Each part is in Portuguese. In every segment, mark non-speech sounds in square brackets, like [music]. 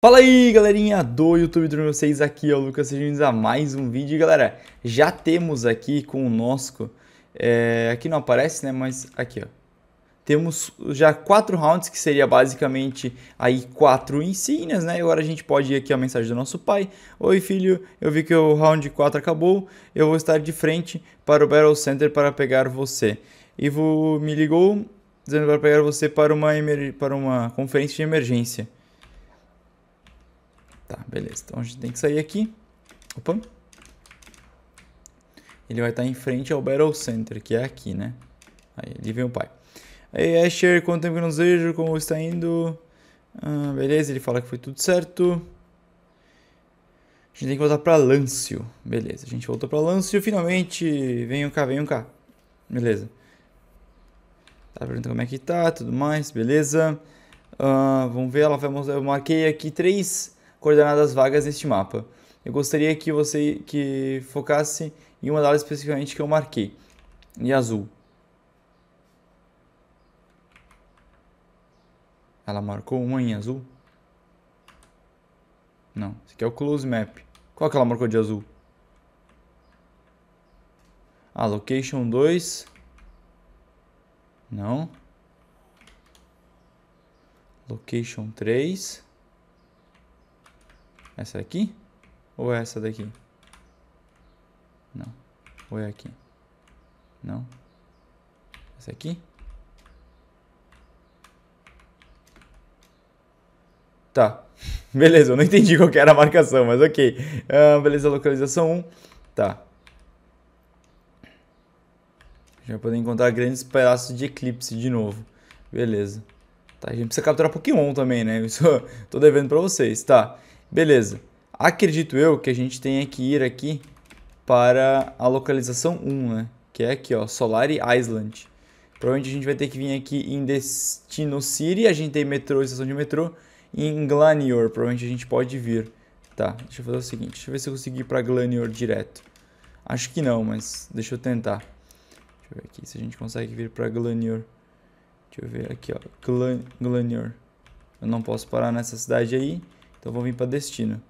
Fala aí galerinha do YouTube do vocês aqui é o Lucas, sejam bem-vindos a mais um vídeo. E, galera, já temos aqui conosco, é, aqui não aparece né, mas aqui ó, temos já quatro rounds que seria basicamente aí quatro insígnias né, e agora a gente pode ir aqui a mensagem do nosso pai. Oi filho, eu vi que o round 4 acabou, eu vou estar de frente para o Battle Center para pegar você. Ivo me ligou dizendo para pegar você para uma, para uma conferência de emergência. Tá, beleza. Então a gente tem que sair aqui. Opa. Ele vai estar em frente ao Battle Center, que é aqui, né? Aí, ali vem o pai. aí Asher, quanto tempo que eu não vejo? Como está indo? Ah, beleza, ele fala que foi tudo certo. A gente tem que voltar pra Lancio. Beleza, a gente voltou pra Lancio. Finalmente, venham cá, venham cá. Beleza. Tá perguntando como é que tá, tudo mais, beleza. Ah, vamos ver, ela vai mostrar. Eu marquei aqui três coordenadas vagas neste mapa. Eu gostaria que você que focasse em uma delas especificamente que eu marquei, em azul. Ela marcou uma em azul? Não, esse aqui é o Close Map. Qual que ela marcou de azul? Ah, Location 2. Não. Location 3. Essa daqui? Ou é essa daqui? Não. Ou é aqui? Não. Essa aqui? Tá. [laughs] Beleza, eu não entendi qual era a marcação, mas ok. Uh, beleza, localização 1. Tá. Já vai poder encontrar grandes pedaços de eclipse de novo. Beleza. Tá, a gente precisa capturar Pokémon também, né? Isso [laughs] eu tô devendo pra vocês. Tá. Beleza. Acredito eu que a gente tenha que ir aqui para a localização 1, né? Que é aqui, ó, Solari Island. Provavelmente a gente vai ter que vir aqui em Destino City, a gente tem metrô, estação de metrô, e em Glanior, provavelmente a gente pode vir. Tá, deixa eu fazer o seguinte, deixa eu ver se eu consigo ir pra Glanior direto. Acho que não, mas deixa eu tentar. Deixa eu ver aqui se a gente consegue vir pra Glanior. Deixa eu ver aqui, ó, Glanior. Eu não posso parar nessa cidade aí. Então vou vir para destino.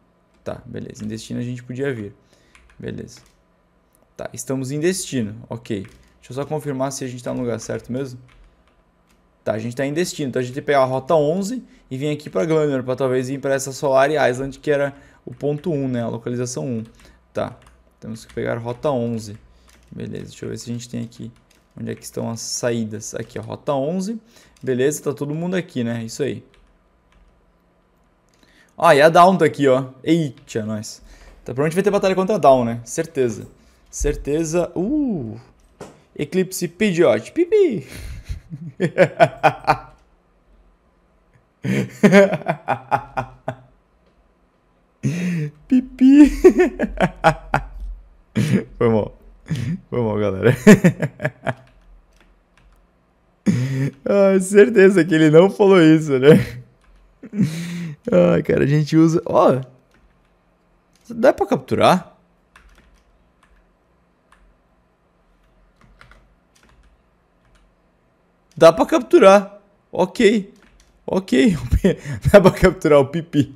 Tá, beleza. Em destino a gente podia vir. Beleza. Tá, estamos em destino. Ok. Deixa eu só confirmar se a gente está no lugar certo mesmo. Tá, a gente está em destino. Então a gente tem que pegar a rota 11 e vir aqui para Glamour para talvez ir para essa Solar Island que era o ponto 1, né? A localização 1. Tá. Temos que pegar a rota 11. Beleza. Deixa eu ver se a gente tem aqui onde é que estão as saídas. Aqui, a rota 11. Beleza, tá todo mundo aqui, né? Isso aí. Ó, ah, e a Down tá aqui, ó. Eita, é nós. Então gente vai ter batalha contra a Down, né? Certeza. Certeza. Uh! Eclipse Pidgeot. Pipi! [laughs] Pipi! [laughs] Foi mal. Foi mal, galera. [laughs] ah, certeza que ele não falou isso, né? Ai, cara, a gente usa... Ó, oh, dá pra capturar? Dá pra capturar. Ok. Ok. [laughs] dá pra capturar o pipi.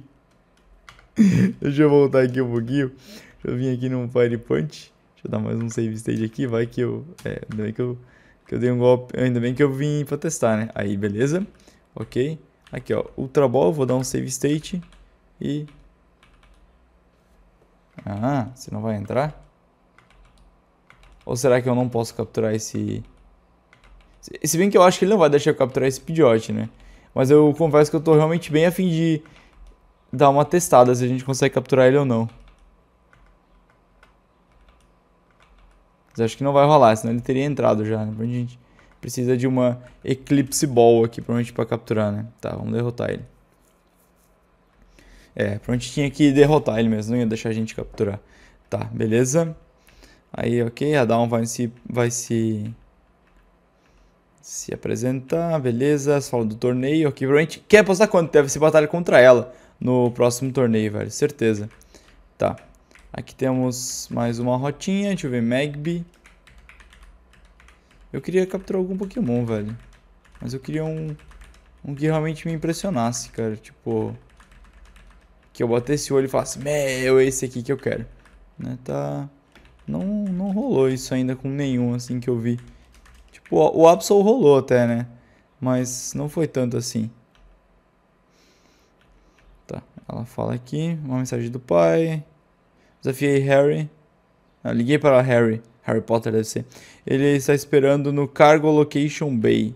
Deixa eu voltar aqui um pouquinho. Deixa eu vir aqui no Fire Punch. Deixa eu dar mais um save stage aqui. Vai que eu... É, ainda bem que eu, que eu dei um golpe. Ainda bem que eu vim pra testar, né? Aí, beleza. Ok. Aqui, ó, Ultra Ball, vou dar um save state e... Ah, você não vai entrar? Ou será que eu não posso capturar esse... Se bem que eu acho que ele não vai deixar eu capturar esse Pidgeot, né? Mas eu confesso que eu tô realmente bem afim de dar uma testada se a gente consegue capturar ele ou não. Mas acho que não vai rolar, senão ele teria entrado já, né? Pra gente precisa de uma Eclipse Ball aqui, provavelmente para capturar, né? Tá, vamos derrotar ele. É, provavelmente tinha que derrotar ele mesmo, não ia deixar a gente capturar. Tá, beleza. Aí, ok, a Down vai se... Vai se se apresentar, beleza, você fala do torneio, ok, provavelmente quer apostar quanto deve ser batalha contra ela no próximo torneio, velho, certeza. Tá, aqui temos mais uma rotinha, deixa eu ver, Magby, eu queria capturar algum Pokémon, velho. Mas eu queria um, um que realmente me impressionasse, cara. Tipo, que eu batesse o olho e falasse, meu, esse aqui que eu quero. Né, tá... Não, não rolou isso ainda com nenhum, assim, que eu vi. Tipo, o Absol rolou até, né? Mas não foi tanto assim. Tá, ela fala aqui, uma mensagem do pai. Desafiei Harry. Ah, liguei para Harry. Harry Potter deve ser. Ele está esperando no Cargo Location Bay.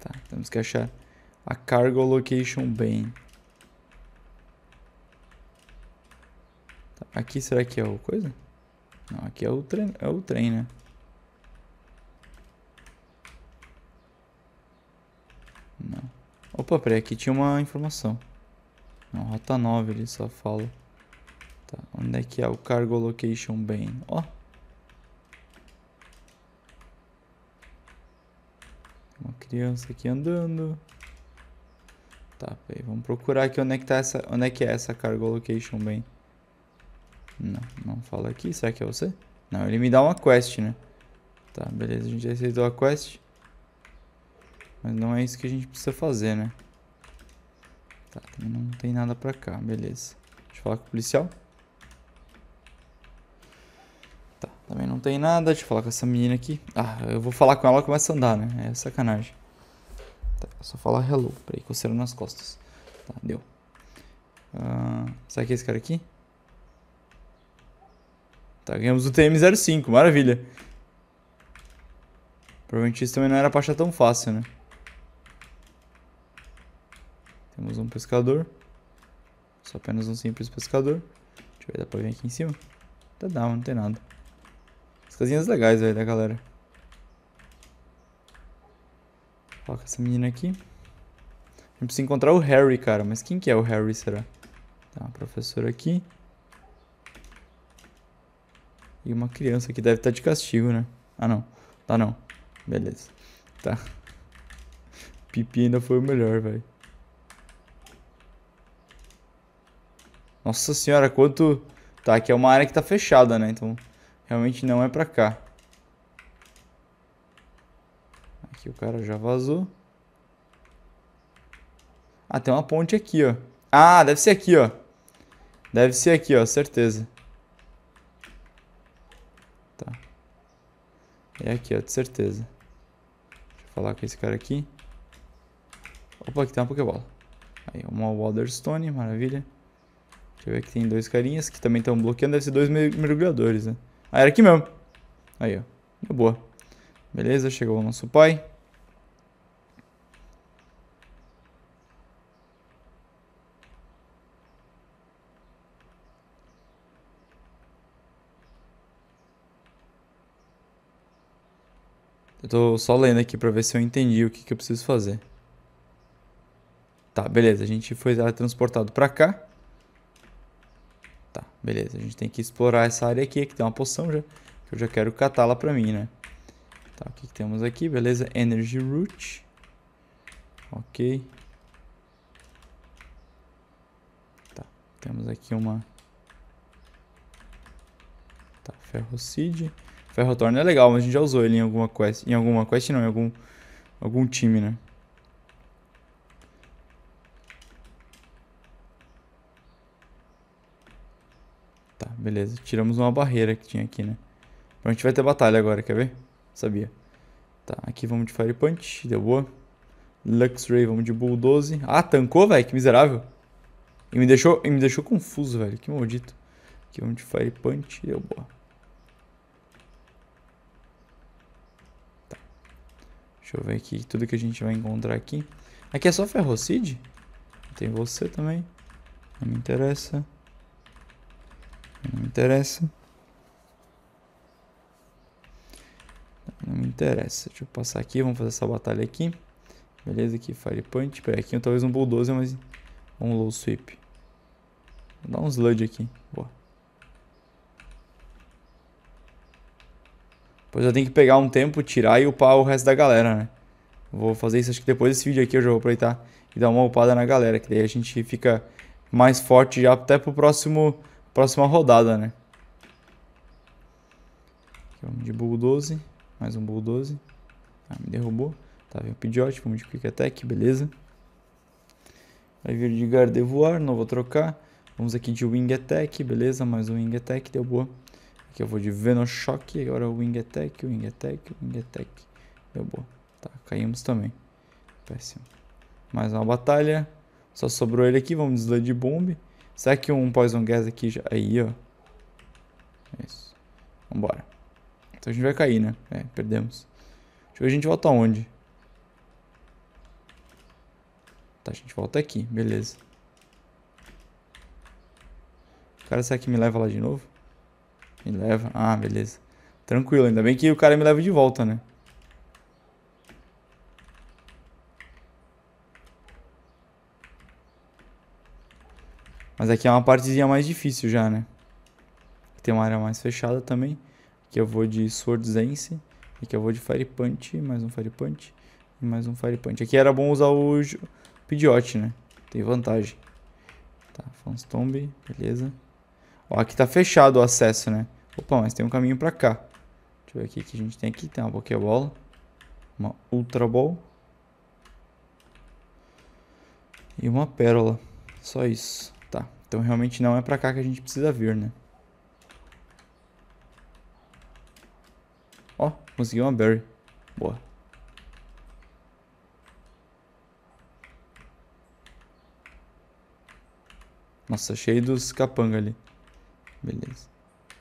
Tá, temos que achar a Cargo Location Bay. Tá, aqui será que é o coisa? Não, aqui é o trem, é o trem né? Não. Opa, peraí, aqui tinha uma informação. Não, rota 9 ele só fala. Tá, onde é que é o cargo location bem? Ó. Uma criança aqui andando. Tá, peraí, vamos procurar aqui onde é que, tá essa, onde é, que é essa cargo location bem. Não, não fala aqui. Será que é você? Não, ele me dá uma quest, né? Tá, beleza, a gente aceitou a quest. Mas não é isso que a gente precisa fazer, né? Tá, não tem nada pra cá, beleza. Deixa eu falar com o policial. Tá, também não tem nada. Deixa eu falar com essa menina aqui. Ah, eu vou falar com ela e começa a andar, né? É sacanagem. Tá, é só falar hello. ir coceira nas costas. Tá, deu. Ah, será que é esse cara aqui? Tá, ganhamos o TM05, maravilha. Provavelmente isso também não era pra achar tão fácil, né? Temos um pescador. só apenas um simples pescador. Deixa eu ver, dá pra vir aqui em cima? Tá dá, não tem nada. As casinhas legais, velho, da galera. Coloca essa menina aqui. A gente precisa encontrar o Harry, cara. Mas quem que é o Harry, será? Tá, professor aqui. E uma criança que deve estar tá de castigo, né? Ah, não. Tá, não. Beleza. Tá. [laughs] Pipi ainda foi o melhor, velho. Nossa senhora, quanto... Tá, aqui é uma área que tá fechada, né? Então, realmente não é pra cá. Aqui o cara já vazou. Ah, tem uma ponte aqui, ó. Ah, deve ser aqui, ó. Deve ser aqui, ó, certeza. Tá. É aqui, ó, de certeza. Deixa eu falar com esse cara aqui. Opa, aqui tem uma Pokébola. Aí, uma Waterstone, maravilha. Deixa eu ver que tem dois carinhas que também estão bloqueando. Deve ser dois mergulhadores, né? Ah, era aqui mesmo. Aí, ó. Deu boa. Beleza, chegou o nosso pai. Eu tô só lendo aqui pra ver se eu entendi o que, que eu preciso fazer. Tá, beleza. A gente foi transportado pra cá. Beleza, a gente tem que explorar essa área aqui, que tem uma poção já, que eu já quero catá-la pra mim, né? Tá, o que, que temos aqui? Beleza, Energy Root. Ok. Tá, temos aqui uma... Tá, ferro Ferrotorn é legal, mas a gente já usou ele em alguma quest. Em alguma quest não, em algum, algum time, né? beleza. Tiramos uma barreira que tinha aqui, né? Então a gente vai ter batalha agora, quer ver? Sabia. Tá, aqui vamos de Fire Punch, deu boa. Luxray, vamos de Bull 12. Ah, tancou, velho, que miserável. E me deixou, e me deixou confuso, velho, que maldito. Aqui vamos de Fire Punch, deu boa. Tá. Deixa eu ver aqui tudo que a gente vai encontrar aqui. Aqui é só Ferrocid? Tem você também. Não me interessa. Não me interessa. Não me interessa. Deixa eu passar aqui. Vamos fazer essa batalha aqui. Beleza, aqui Fire Punch. Pera, aqui talvez um Bulldozer, mas um Low Sweep. Vou dar um Sludge aqui. Boa. Depois eu tenho que pegar um tempo, tirar e upar o resto da galera, né? Vou fazer isso, acho que depois desse vídeo aqui eu já vou aproveitar e dar uma upada na galera, que daí a gente fica mais forte já até pro próximo próxima rodada, né? Vamos de Bull 12. Mais um Bull 12. Ah, me derrubou. Tá, vem o Pidgeot. Vamos de Quick Attack, beleza. Vai vir de Gardevoir, não vou trocar. Vamos aqui de Wing Attack, beleza. Mais um Wing Attack, deu boa. Aqui eu vou de Venoshock, agora Wing Attack, Wing Attack, Wing Attack. Deu boa. Tá, caímos também. Péssimo. Mais uma batalha. Só sobrou ele aqui, vamos de Sludge Bomb. Será que um Poison Gas aqui já... Aí, ó. É isso. Vambora. Então a gente vai cair, né? É, perdemos. Deixa eu ver a gente volta aonde. Tá, a gente volta aqui. Beleza. O cara será que me leva lá de novo? Me leva. Ah, beleza. Tranquilo. Ainda bem que o cara me leva de volta, né? Mas aqui é uma partezinha mais difícil já, né? Tem uma área mais fechada também. Aqui eu vou de Sword Zense. Aqui eu vou de Fire Punch, mais um Fire Punch. E mais um Fire Punch. Aqui era bom usar o Pidgeot, né? Tem vantagem. Tá, Fanstomb, beleza. Ó, aqui tá fechado o acesso, né? Opa, mas tem um caminho pra cá. Deixa eu ver aqui o que a gente tem aqui. Tem uma Pokébola. Uma Ultra Ball. E uma Pérola. Só isso. Então realmente não é pra cá que a gente precisa vir, né? Ó, conseguiu uma berry. Boa. Nossa, cheio dos capanga ali. Beleza.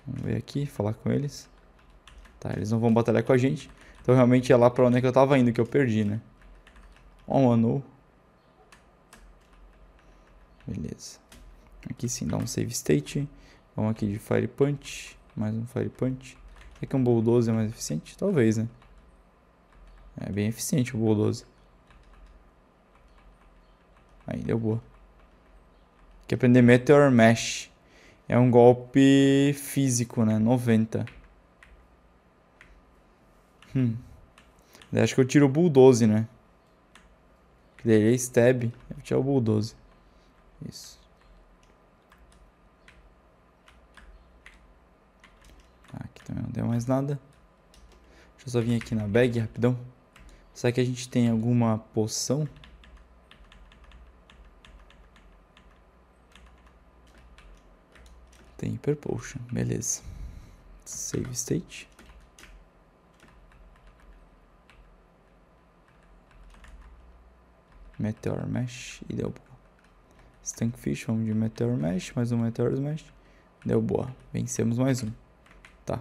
Vamos ver aqui, falar com eles. Tá, eles não vão batalhar com a gente. Então realmente é lá pra onde é que eu tava indo que eu perdi, né? Ó, um anu. Beleza. Aqui sim, dá um save state. Vamos aqui de Fire Punch. Mais um Fire Punch. Será é que um Bulldoze é mais eficiente? Talvez, né? É bem eficiente o Bulldoze. Aí, deu boa. Tem que aprender Meteor mash É um golpe físico, né? 90. Hum. Daí acho que eu tiro o Bulldoze, né? Que daí é Stab. Eu tiro o Bulldoze. Isso. Também não deu mais nada. Deixa eu só vir aqui na bag rapidão. Será que a gente tem alguma poção? Tem Hyper Potion, beleza. Save state. Meteor Mesh e deu boa. Stankfish, vamos de Meteor Mesh, mais um Meteor Mesh. Deu boa. Vencemos mais um. Tá.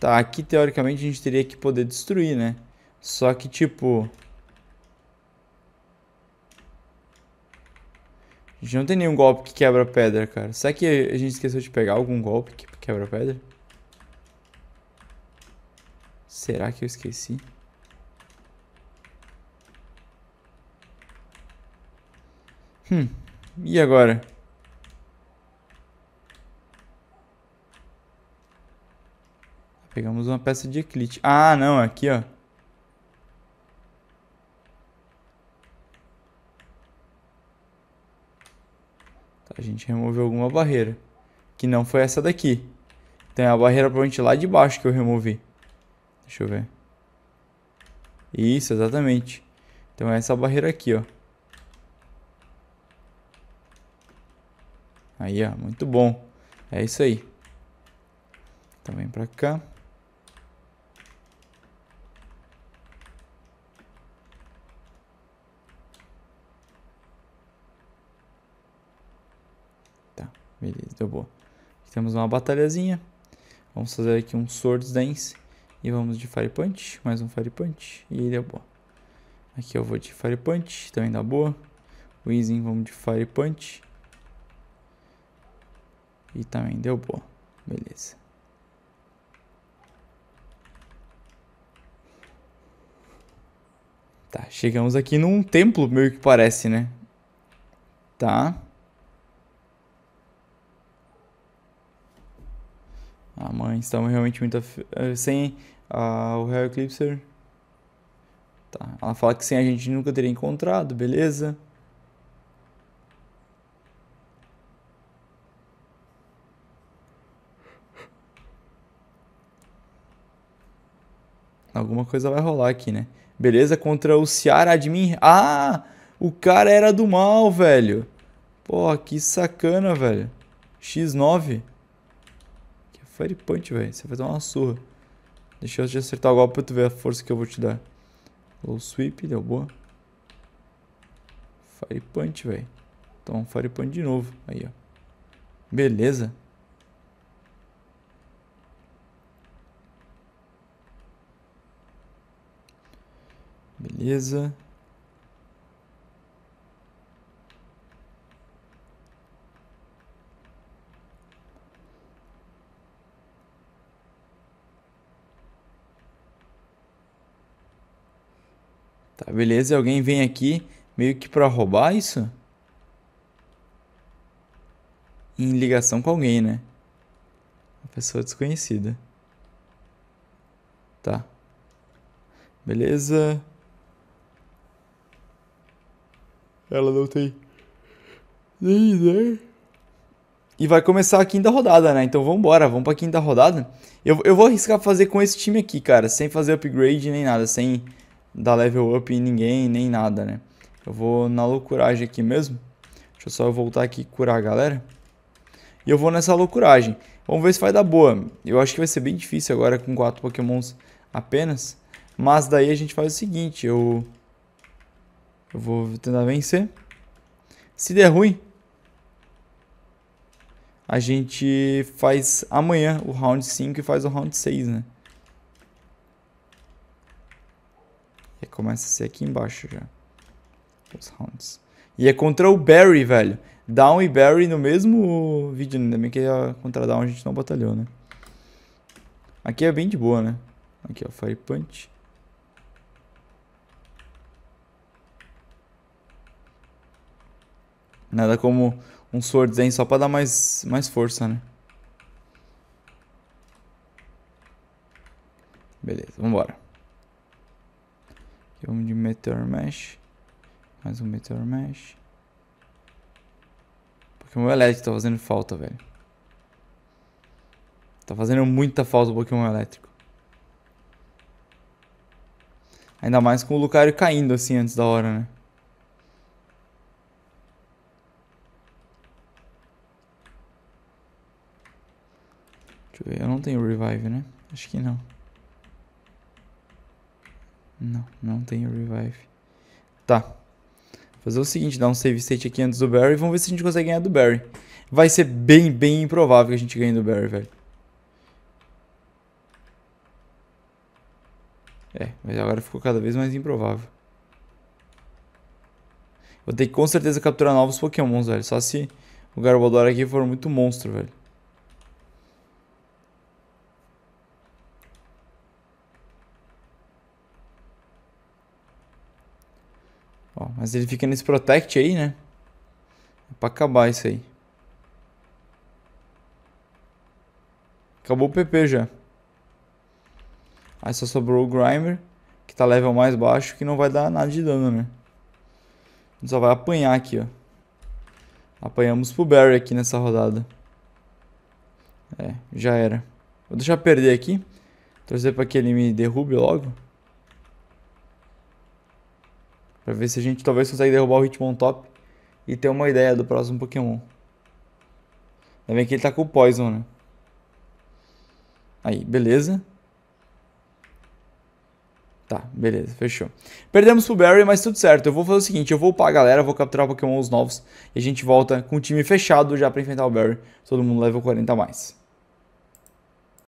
Tá, aqui teoricamente a gente teria que poder destruir, né? Só que tipo... A gente não tem nenhum golpe que quebra pedra, cara. Será que a gente esqueceu de pegar algum golpe que quebra pedra? Será que eu esqueci? Hum, e agora? Pegamos uma peça de eclite. Ah, não, aqui, ó. Tá, a gente removeu alguma barreira. Que não foi essa daqui. Tem a barreira provavelmente lá de baixo que eu removi. Deixa eu ver. Isso, exatamente. Então é essa barreira aqui, ó. Aí, ó, muito bom. É isso aí. Então vem pra cá. Tá, beleza, deu boa. Temos uma batalhazinha. Vamos fazer aqui um Swords Dance. E vamos de Fire Punch, mais um Fire Punch. E deu boa. Aqui eu vou de Fire Punch, também dá boa. Weezing, vamos de Fire Punch. E também deu bom. Beleza. Tá, chegamos aqui num templo, meio que parece, né? Tá. Ah, mãe, estamos realmente muito... Af... Eh, sem ah, o Hell Eclipser... Tá, ela fala que sem a gente nunca teria encontrado, beleza? alguma coisa vai rolar aqui, né? Beleza, contra o Ciara Admin. Ah, o cara era do mal, velho. Pô, que sacana, velho. X9. Que Fire Punch, velho. Você vai dar uma surra. Deixa eu te acertar o golpe pra tu ver a força que eu vou te dar. Low Sweep, deu boa. Fire Punch, velho. Então, Fire Punch de novo. Aí, ó. Beleza. Beleza. Tá, beleza. Alguém vem aqui meio que para roubar isso? Em ligação com alguém, né? Uma pessoa desconhecida. Tá. Beleza. Ela não tem nem ideia. Né? E vai começar a quinta rodada, né? Então vamos embora, vamos pra quinta rodada. Eu, eu vou arriscar fazer com esse time aqui, cara. Sem fazer upgrade nem nada. Sem dar level up em ninguém, nem nada, né? Eu vou na loucuragem aqui mesmo. Deixa eu só voltar aqui e curar a galera. E eu vou nessa loucuragem. Vamos ver se vai dar boa. Eu acho que vai ser bem difícil agora com quatro pokémons apenas. Mas daí a gente faz o seguinte, eu... Eu vou tentar vencer. Se der ruim, a gente faz amanhã o round 5 e faz o round 6, né? E começa a ser aqui embaixo já. Os rounds. E é contra o Barry, velho. Down e Barry no mesmo vídeo, ainda bem que é contra Down a gente não batalhou, né? Aqui é bem de boa, né? Aqui, ó, Fire Punch. Nada como um Swordzen só pra dar mais, mais força, né? Beleza, vambora. Aqui vamos de Meteor Mesh. Mais um Meteor Mesh. Pokémon elétrico tá fazendo falta, velho. Tá fazendo muita falta o Pokémon elétrico. Ainda mais com o Lucario caindo assim antes da hora, né? Deixa eu ver, eu não tenho revive, né? Acho que não. Não, não tenho revive. Tá. Vou fazer o seguinte, dar um save state aqui antes do Barry. Vamos ver se a gente consegue ganhar do Barry. Vai ser bem, bem improvável que a gente ganhe do Barry, velho. É, mas agora ficou cada vez mais improvável. Vou ter que com certeza capturar novos pokémons, velho. Só se o Garbodor aqui for muito monstro, velho. Mas ele fica nesse protect aí, né? É pra acabar isso aí. Acabou o PP já. Aí só sobrou o Grimer, que tá level mais baixo, que não vai dar nada de dano, né? só vai apanhar aqui, ó. Apanhamos pro Barry aqui nessa rodada. É, já era. Vou deixar perder aqui. Torcer pra que ele me derrube logo. Pra ver se a gente talvez consegue derrubar o Hitmon top e ter uma ideia do próximo Pokémon. Ainda bem que ele tá com o Poison, né? Aí, beleza. Tá, beleza, fechou. Perdemos pro Barry, mas tudo certo. Eu vou fazer o seguinte, eu vou upar a galera, vou capturar Pokémons novos e a gente volta com o time fechado já pra enfrentar o Barry. Todo mundo level 40 a mais.